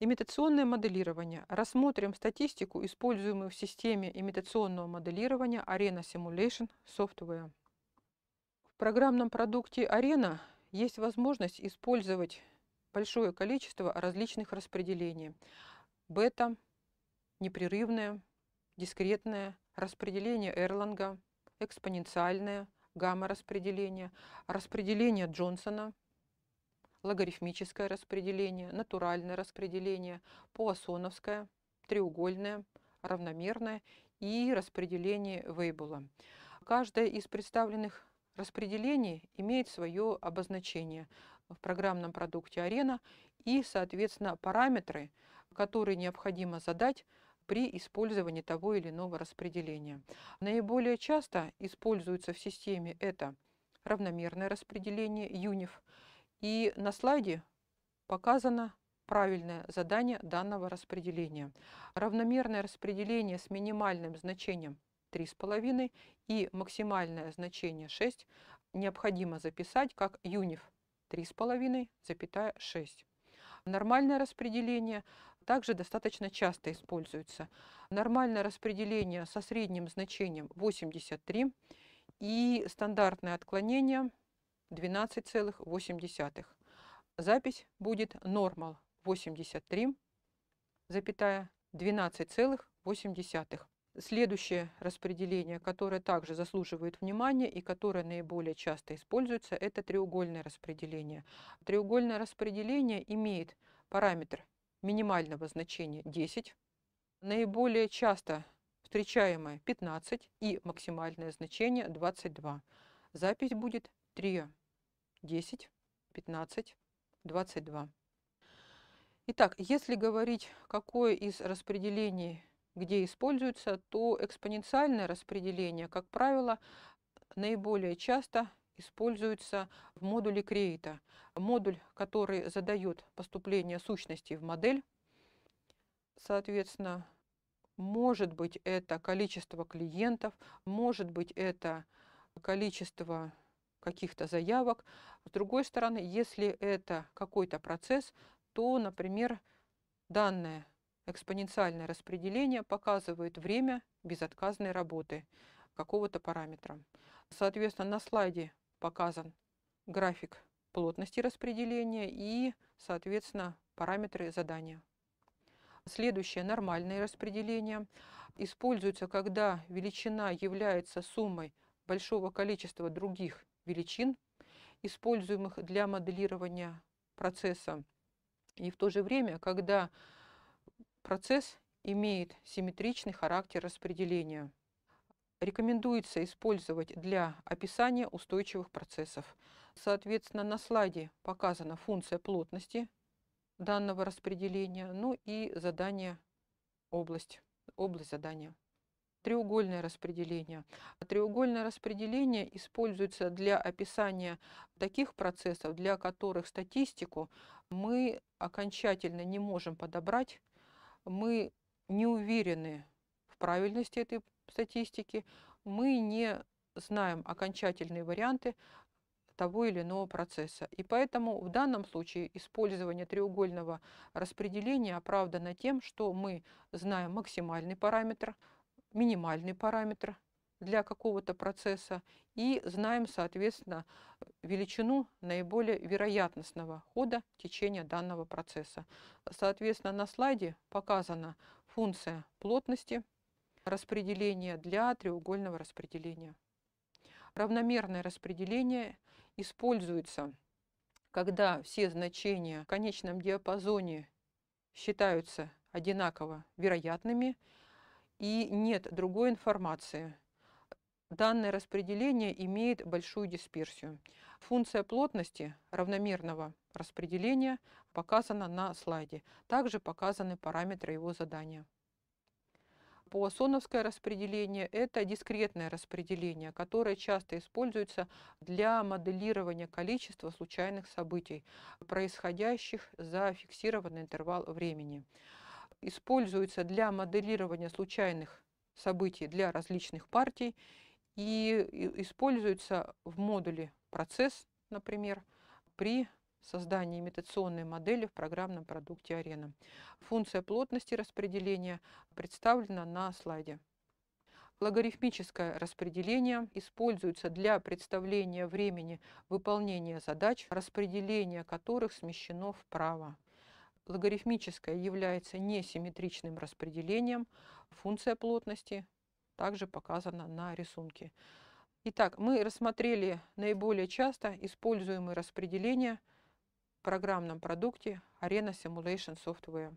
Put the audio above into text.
Имитационное моделирование. Рассмотрим статистику, используемую в системе имитационного моделирования Arena Simulation Software. В программном продукте Arena есть возможность использовать большое количество различных распределений. Бета, непрерывное, дискретное, распределение Эрланга, экспоненциальное, гамма-распределение, распределение Джонсона – логарифмическое распределение, натуральное распределение, пуассоновское, треугольное, равномерное и распределение Вейбула. Каждое из представленных распределений имеет свое обозначение в программном продукте «Арена» и, соответственно, параметры, которые необходимо задать при использовании того или иного распределения. Наиболее часто используется в системе это равномерное распределение ЮНИФ, и на слайде показано правильное задание данного распределения. Равномерное распределение с минимальным значением 3,5 и максимальное значение 6 необходимо записать как юниф 3,5,6. Нормальное распределение также достаточно часто используется. Нормальное распределение со средним значением 83 и стандартное отклонение – 12,8. Запись будет нормал 83, запятая 12,8. Следующее распределение, которое также заслуживает внимания и которое наиболее часто используется, это треугольное распределение. Треугольное распределение имеет параметр минимального значения 10, наиболее часто встречаемое 15 и максимальное значение 22. Запись будет 3, 10, 15, 22. Итак, если говорить, какое из распределений где используется, то экспоненциальное распределение, как правило, наиболее часто используется в модуле Create. Модуль, который задает поступление сущностей в модель. Соответственно, может быть это количество клиентов, может быть это количество каких-то заявок. С другой стороны, если это какой-то процесс, то, например, данное экспоненциальное распределение показывает время безотказной работы какого-то параметра. Соответственно, на слайде показан график плотности распределения и, соответственно, параметры задания. Следующее нормальное распределение используется, когда величина является суммой большого количества других величин, используемых для моделирования процесса. И в то же время, когда процесс имеет симметричный характер распределения. Рекомендуется использовать для описания устойчивых процессов. Соответственно, на слайде показана функция плотности данного распределения, ну и задание область, область задания треугольное распределение. Треугольное распределение используется для описания таких процессов, для которых статистику мы окончательно не можем подобрать, мы не уверены в правильности этой статистики, мы не знаем окончательные варианты того или иного процесса. И поэтому в данном случае использование треугольного распределения оправдано тем, что мы знаем максимальный параметр минимальный параметр для какого-то процесса и знаем, соответственно, величину наиболее вероятностного хода течения данного процесса. Соответственно, на слайде показана функция плотности распределения для треугольного распределения. Равномерное распределение используется, когда все значения в конечном диапазоне считаются одинаково вероятными, и нет другой информации. Данное распределение имеет большую дисперсию. Функция плотности равномерного распределения показана на слайде. Также показаны параметры его задания. Пуассоновское распределение – это дискретное распределение, которое часто используется для моделирования количества случайных событий, происходящих за фиксированный интервал времени используется для моделирования случайных событий для различных партий и используется в модуле процесс, например, при создании имитационной модели в программном продукте Арена. Функция плотности распределения представлена на слайде. Логарифмическое распределение используется для представления времени выполнения задач, распределение которых смещено вправо логарифмическая является несимметричным распределением. Функция плотности также показана на рисунке. Итак, мы рассмотрели наиболее часто используемые распределения в программном продукте Arena Simulation Software.